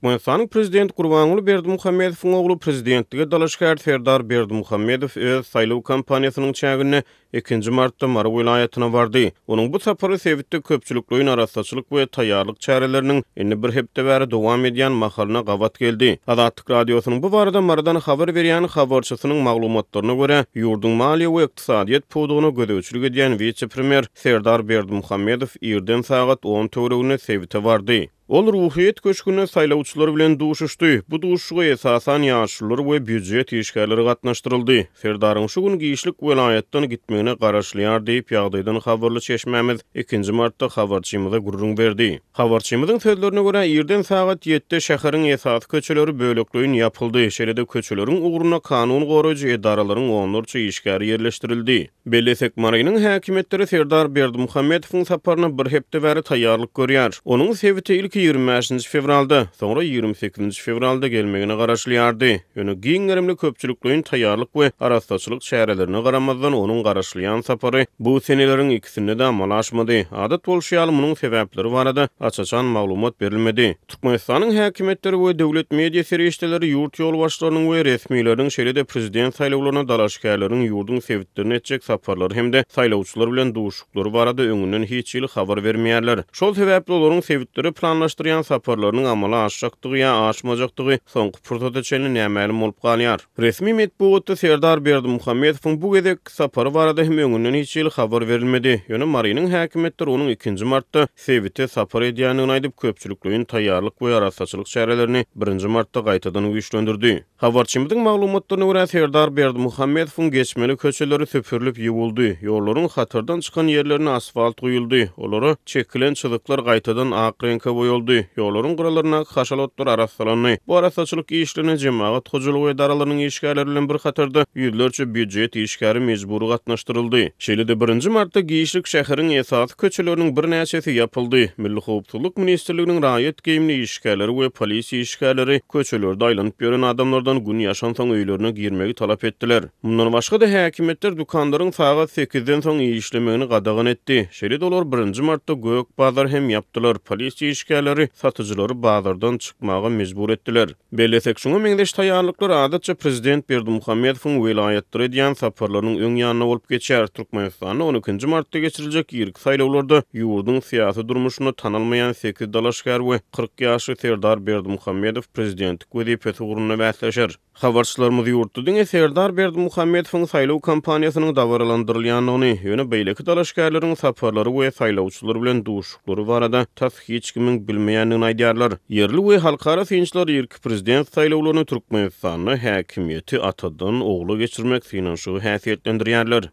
Türkmenistan prezident Gurbanuly Berdimuhammedowyň ogly prezidentlige dalaşgär Ferdar Berdimuhammedow öz e, saýlaw kampaniýasynyň çägini 2-nji martda Maraw vilayatyna bardy. Onuň bu sapary sebäpde köpçülik goýun arasyçylyk we taýýarlyk çäreleriniň indi bir hepde bäri dowam edýän mahallyna gawat geldi. Azatlyk radiosynyň bu barada Maradan habar berýän habarçysynyň maglumatlaryna görä, ýurduň maliýe we ykdysadyýet pudugyny gödäwçilige diýen wiçi premier Ferdar Berdimuhammedow ýurdun sagat 10 töwregini sebäpde bardy. Ol ruhiyet köşküne saylavuçlar bilen duşuştu. Bu duşuşuğa esasan yaşlılar ve büccet işgalleri katnaştırıldı. Ferdarın şu gün giyişlik velayetten gitmeğine karaşlayar deyip yağdaydan havarlı çeşmemiz 2. Mart'ta havarçimize gururun verdi. Havarçimizin sözlerine göre irden saat 7'de şehrin esas köçeleri bölüklüğün yapıldı. Şelede köçelerin uğruna kanun koruyucu edaraların onlarca işgari yerleştirildi. Bellesek Marayının hakimetleri Ferdar Berdi Muhammedov'un saparına bir hepte veri tayarlık görüyor. Onun sevite ilki 25-nji fevralda, soňra 28-nji fevralda gelmegine garaşlyardy. Ýöne giň gerimli köpçülükliň taýýarlyk we arastaçylyk şäherlerine garamazdan onuň garaşlyan sapary bu seneleriň ikisinde de amalaşmady. Adat bolşy ýaly munyň sebäpleri barada açaçan maglumat berilmedi. Türkmenistanyň häkimetleri we döwlet media serýeşdeleri ýurt ýol başlarynyň we resmiýetleriniň şeýlede prezident saýlawlaryna daraşkärleriň ýurdun sewitlerini etjek saparlar hem de saýlawçylar bilen duşuklary barada öňünden hiç ýyly habar bermeýärler. Şol sebäpli olaryň sewitleri planlaşdyrylýar. ýaşdyrýan saparlarynyň amala aşjakdygy ýa aşmajakdygy soňky pursatda çenli nämeli bolup galýar. Resmi medpuwatda Serdar Berdi Muhammedowyň bu gedek sapary barada hem öňünden hiç ýyl habar berilmedi. Ýöne Marinyň häkimetler onuň 2-nji martda Sevite sapary edýänini aýdyp köpçülükliň taýýarlyk we arasaçylyk çäreleri 1-nji martda gaýtadan güýçlendirdi. Habarçymyň maglumatlaryna görä Serdar Berdi Muhammedowyň geçmeli köçeleri süpürilip ýuwuldy. Ýollaryň hatardan çykan ýerlerine asfalt goýuldy. Olara çekilen çylyklar gaýtadan ak goýuldy. Ýollaryň guralaryna haşalatlar arasyny. Bu arasyçylyk işlerini jemgyýet hojulyk edaralarynyň işgärleri bilen bir hatarda ýüzlerçe bütjet işgäri mejbur gatnaşdyryldy. Şeýlede 1-nji martda giýişlik şäheriniň esasy köçelerini bir näçesi ýapyldy. Milli howpsuzlyk ministrliginiň raýat geýimli işgärleri we polis işgärleri köçelerde aýlanyp ýören adamlardan gün ýaşan soň öýlerine girmegi talap etdiler. Mundan başga da häkimetler dukanlaryň faýga 8-den soň işlemegini gadagan etdi. Şeýle dolar 1-nji martda Gök Bazar hem ýapdylar. Polis işgärleri ýerleri satyjylary bazardan çykmagy mejbur etdiler. Belesek şuňa meňdeş taýýarlyklar adatça prezident Berdi Muhammedowyň welaýatdyr diýen saparlarynyň öň ýanyna bolup geçer. Türkmenistanda 12-nji martda geçiriljek ýerik saýlawlarda ýurdun syýasy durmuşyny tanalmaýan 8 dalaşgar we 40 ýaşly Serdar Berdi Muhammedow prezident wezipet ugruny bäsleşer. Habarçylarymyz ýurtda diňe Serdar Berdi Muhammedowyň saýlaw kampaniýasynyň dawralandyrylýanyny ýöne beýleki dalaşgarlaryň saparlary we saýlawçylar bilen duşuklary barada tas hiç kimin bilmeýändigini aýdýarlar. Yerli we halkara finçler ýerki prezident saýlawlaryny Türkmenistanyň häkimiýeti atadan oğlu geçirmek finansowy häsiýetlendirýärler.